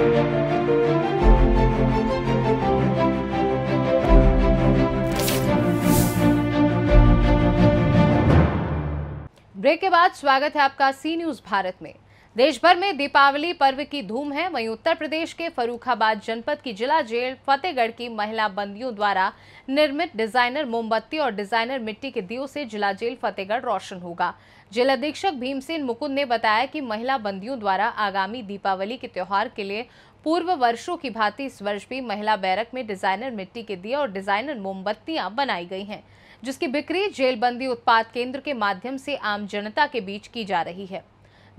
break के बाद स्वागत है आपका सी न्यूज भारत में देश भर में दीपावली पर्व की धूम है वहीं उत्तर प्रदेश के फरुखाबाद जनपद की जिला जेल फतेहगढ़ की महिला बंदियों द्वारा निर्मित डिजाइनर मोमबत्ती और डिजाइनर मिट्टी के दियो से जिला जेल फतेहगढ़ रोशन होगा जेल अधीक्षक भीमसेन मुकुंद ने बताया कि महिला बंदियों द्वारा आगामी दीपावली के त्यौहार के लिए पूर्व वर्षों की भांति इस वर्ष भी महिला बैरक में डिजाइनर मिट्टी के दिए और डिजाइनर मोमबत्तियां बनाई गई हैं जिसकी बिक्री जेलबंदी उत्पाद केंद्र के माध्यम से आम जनता के बीच की जा रही है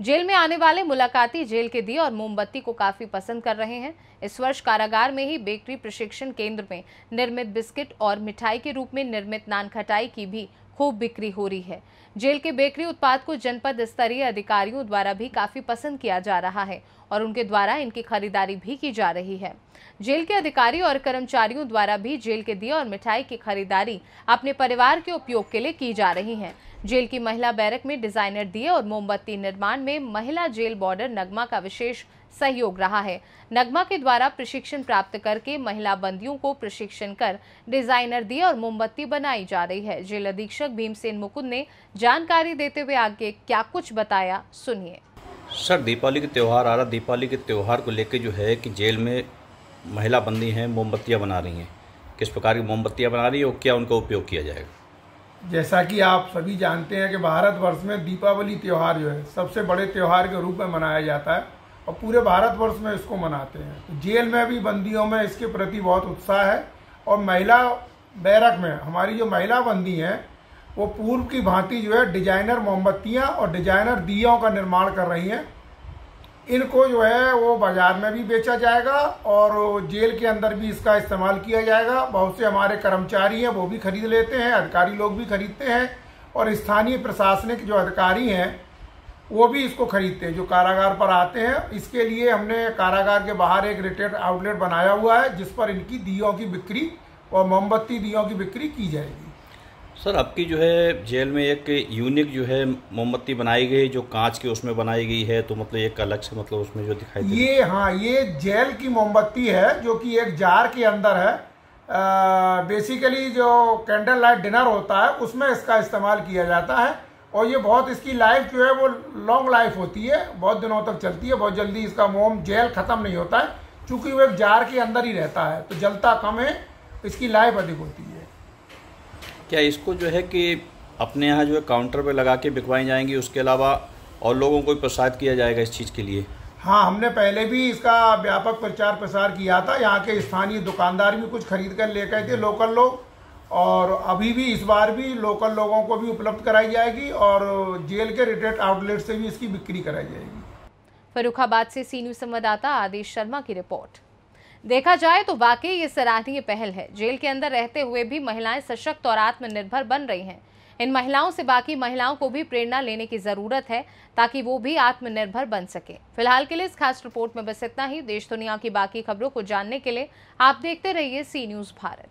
जेल में आने वाले मुलाकाती जेल के दिए और मोमबत्ती को काफी पसंद कर रहे हैं इस वर्ष कारागार में ही बेकरी प्रशिक्षण केंद्र में निर्मित बिस्किट और मिठाई के रूप में निर्मित नान खटाई की भी खूब बिक्री हो रही है जेल के बेकरी उत्पाद को जनपद स्तरीय अधिकारियों द्वारा भी काफ़ी पसंद किया जा रहा है और उनके द्वारा इनकी खरीदारी भी की जा रही है जेल के अधिकारी और कर्मचारियों द्वारा भी जेल के दिए और मिठाई की खरीदारी अपने परिवार के उपयोग के लिए की जा रही है जेल की महिला बैरक में डिजाइनर दिए और मोमबत्ती निर्माण में महिला जेल बॉर्डर नगमा का विशेष सहयोग रहा है नगमा के द्वारा प्रशिक्षण प्राप्त करके महिला बंदियों को प्रशिक्षण कर डिजाइनर दिए और मोमबत्ती बनाई जा रही है जेल अधीक्षक भीमसेन मुकुंद ने जानकारी देते हुए आगे क्या कुछ बताया सुनिए सर दीपावली के त्यौहार आ रहा दीपावली के त्यौहार को लेकर जो है कि जेल में महिला बंदी हैं मोमबत्तियाँ बना रही हैं किस प्रकार की मोमबत्तियाँ बना रही है और क्या उनका उपयोग किया जाएगा जैसा कि आप सभी जानते हैं कि भारतवर्ष में दीपावली त्यौहार जो है सबसे बड़े त्यौहार के रूप में मनाया जाता है और पूरे भारतवर्ष में इसको मनाते हैं तो जेल में भी बंदियों में इसके प्रति बहुत उत्साह है और महिला बैरक में हमारी जो महिला बंदी हैं वो पूर्व की भांति जो है डिजाइनर मोमबत्तियाँ और डिजाइनर दियों का निर्माण कर रही हैं इनको जो है वो बाज़ार में भी बेचा जाएगा और जेल के अंदर भी इसका इस्तेमाल किया जाएगा बहुत से हमारे कर्मचारी हैं वो भी खरीद लेते हैं अधिकारी लोग भी खरीदते हैं और स्थानीय प्रशासनिक जो अधिकारी हैं वो भी इसको खरीदते हैं जो कारागार पर आते हैं इसके लिए हमने कारागार के बाहर एक रिटेल आउटलेट बनाया हुआ है जिस पर इनकी दियों की बिक्री और मोमबत्ती दियों की बिक्री की जाएगी सर आपकी जो है जेल में एक यूनिक जो है मोमबत्ती बनाई गई जो कांच के उसमें बनाई गई है तो मतलब एक अलग से मतलब उसमें जो दिखाई ये हाँ ये जेल की मोमबत्ती है जो कि एक जार के अंदर है आ, बेसिकली जो कैंडल लाइट डिनर होता है उसमें इसका इस्तेमाल किया जाता है और ये बहुत इसकी लाइफ जो है वो लॉन्ग लाइफ होती है बहुत दिनों तक चलती है बहुत जल्दी इसका मोम जेल ख़त्म नहीं होता है चूँकि वो एक जार के अंदर ही रहता है तो जलता कम है इसकी लाइफ अधिक होती है क्या इसको जो है कि अपने यहाँ जो है काउंटर पे लगा के बिकवाई जाएंगी उसके अलावा और लोगों को प्रसाद किया जाएगा इस चीज़ के लिए हाँ हमने पहले भी इसका व्यापक प्रचार प्रसार किया था यहाँ के स्थानीय दुकानदार भी कुछ खरीद कर ले गए थे लोकल लोग और अभी भी इस बार भी लोकल लोगों को भी उपलब्ध कराई जाएगी और जेल के रिटेड आउटलेट से भी इसकी बिक्री कराई जाएगी फरुखाबाद से सीनियर संवाददाता आदेश शर्मा की रिपोर्ट देखा जाए तो वाकई ये सराहनीय पहल है जेल के अंदर रहते हुए भी महिलाएं सशक्त और आत्मनिर्भर बन रही हैं इन महिलाओं से बाकी महिलाओं को भी प्रेरणा लेने की ज़रूरत है ताकि वो भी आत्मनिर्भर बन सके फिलहाल के लिए इस खास रिपोर्ट में बस इतना ही देश दुनिया की बाकी खबरों को जानने के लिए आप देखते रहिए सी न्यूज़ भारत